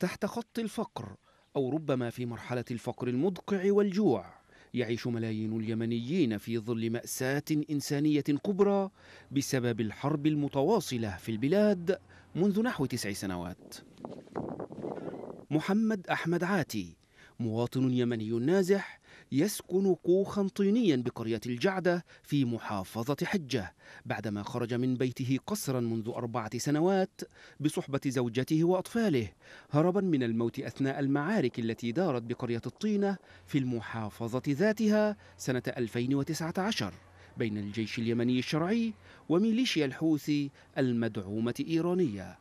تحت خط الفقر أو ربما في مرحلة الفقر المدقع والجوع يعيش ملايين اليمنيين في ظل مأساة إنسانية كبرى بسبب الحرب المتواصلة في البلاد منذ نحو تسع سنوات محمد أحمد عاتي مواطن يمني نازح يسكن كوخا طينيا بقرية الجعدة في محافظة حجة بعدما خرج من بيته قسرا منذ أربعة سنوات بصحبة زوجته وأطفاله هربا من الموت أثناء المعارك التي دارت بقرية الطينة في المحافظة ذاتها سنة 2019 بين الجيش اليمني الشرعي وميليشيا الحوثي المدعومة إيرانيا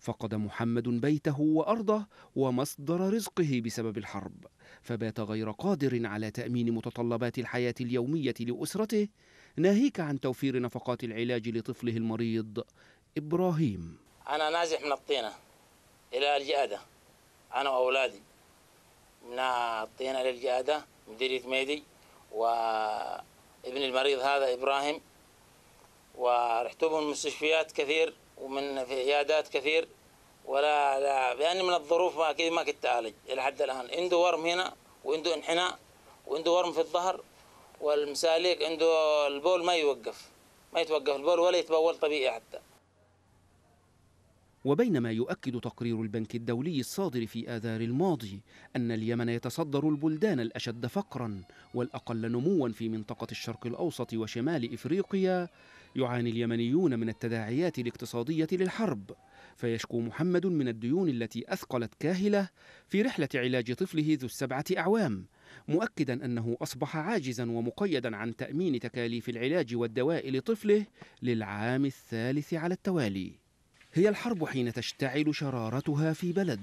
فقد محمد بيته وارضه ومصدر رزقه بسبب الحرب فبات غير قادر على تامين متطلبات الحياه اليوميه لاسرته ناهيك عن توفير نفقات العلاج لطفله المريض ابراهيم انا نازح من الطينه الى الجاده انا واولادي من الطينه للجاده من ميدي وابن المريض هذا ابراهيم ورحت بهم مستشفيات كثير ومن في عيادات كثير ولا لا لأن يعني من الظروف ما أكيد ما كنت أعالج إلى حد الآن عنده ورم هنا وعنده انحناء وعنده ورم في الظهر والمساليك عنده البول ما يوقف ما يتوقف البول ولا يتبول طبيعي حتى وبينما يؤكد تقرير البنك الدولي الصادر في آذار الماضي أن اليمن يتصدر البلدان الأشد فقرا والأقل نموا في منطقة الشرق الأوسط وشمال إفريقيا يعاني اليمنيون من التداعيات الاقتصادية للحرب فيشكو محمد من الديون التي أثقلت كاهلة في رحلة علاج طفله ذو السبعة أعوام مؤكدا أنه أصبح عاجزا ومقيدا عن تأمين تكاليف العلاج والدواء لطفله للعام الثالث على التوالي هي الحرب حين تشتعل شرارتها في بلد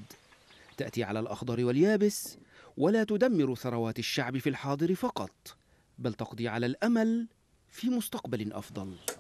تأتي على الأخضر واليابس ولا تدمر ثروات الشعب في الحاضر فقط بل تقضي على الأمل في مستقبل أفضل